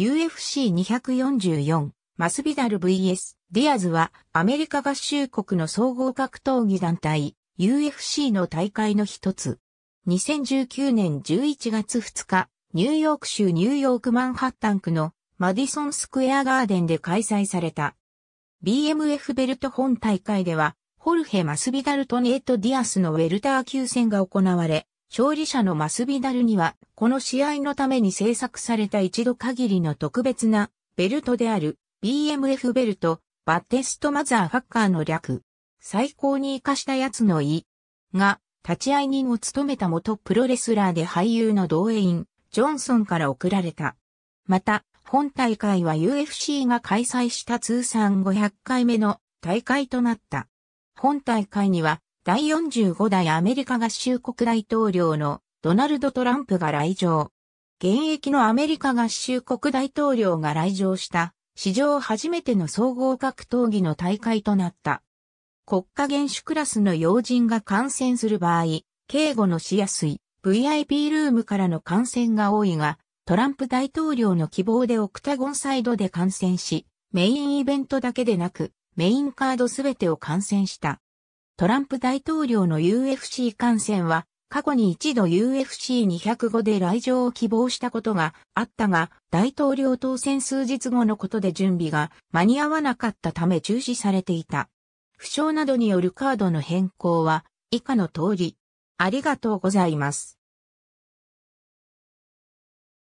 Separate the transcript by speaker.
Speaker 1: UFC244 マスビダル VS ディアズはアメリカ合衆国の総合格闘技団体 UFC の大会の一つ。2019年11月2日、ニューヨーク州ニューヨークマンハッタン区のマディソンスクエアガーデンで開催された。BMF ベルト本大会では、ホルヘ・マスビダルとネイト・ディアスのウェルター級戦が行われ、勝利者のマスビダルには、この試合のために制作された一度限りの特別なベルトである BMF ベルト、バッテストマザーファッカーの略、最高に活かしたやつの意が、立会人を務めた元プロレスラーで俳優の同演員、ジョンソンから贈られた。また、本大会は UFC が開催した通算500回目の大会となった。本大会には第45代アメリカ合衆国大統領のドナルド・トランプが来場。現役のアメリカ合衆国大統領が来場した史上初めての総合格闘技の大会となった。国家元首クラスの要人が感染する場合、警護のしやすい VIP ルームからの感染が多いが、トランプ大統領の希望でオクタゴンサイドで感染し、メインイベントだけでなく、メインカードすべてを感染した。トランプ大統領の UFC 観戦は、過去に一度 UFC205 で来場を希望したことがあったが、大統領当選数日後のことで準備が間に合わなかったため中止されていた。負傷などによるカードの変更は、以下の通り。
Speaker 2: ありがとうございます。